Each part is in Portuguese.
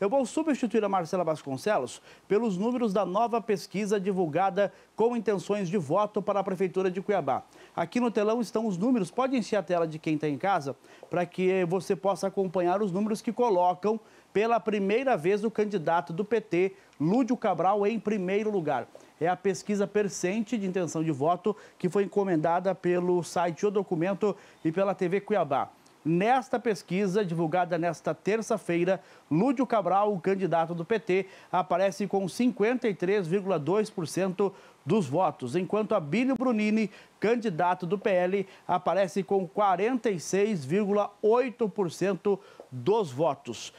Eu vou substituir a Marcela Vasconcelos pelos números da nova pesquisa divulgada com intenções de voto para a Prefeitura de Cuiabá. Aqui no telão estão os números, pode encher a tela de quem está em casa, para que você possa acompanhar os números que colocam pela primeira vez o candidato do PT, Lúdio Cabral, em primeiro lugar. É a pesquisa percente de intenção de voto que foi encomendada pelo site O Documento e pela TV Cuiabá. Nesta pesquisa, divulgada nesta terça-feira, Lúdio Cabral, o candidato do PT, aparece com 53,2% dos votos, enquanto Abílio Brunini, candidato do PL, aparece com 46,8% dos votos.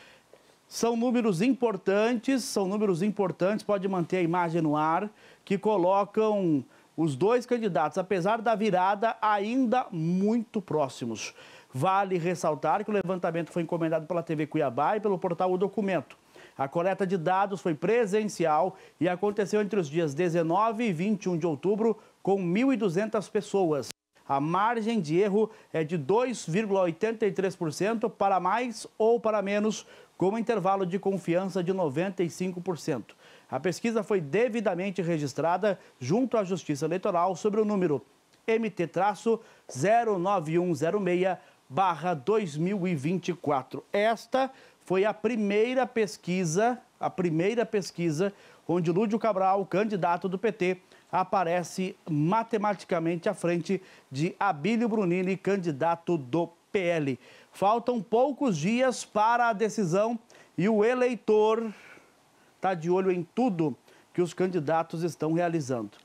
São números importantes, são números importantes, pode manter a imagem no ar, que colocam os dois candidatos, apesar da virada, ainda muito próximos. Vale ressaltar que o levantamento foi encomendado pela TV Cuiabá e pelo portal O Documento. A coleta de dados foi presencial e aconteceu entre os dias 19 e 21 de outubro com 1.200 pessoas a margem de erro é de 2,83% para mais ou para menos, com um intervalo de confiança de 95%. A pesquisa foi devidamente registrada junto à Justiça Eleitoral sobre o número MT-09106-2024. Esta foi a primeira pesquisa, a primeira pesquisa onde Lúdio Cabral, candidato do PT, aparece matematicamente à frente de Abílio Brunini, candidato do PL. Faltam poucos dias para a decisão e o eleitor está de olho em tudo que os candidatos estão realizando.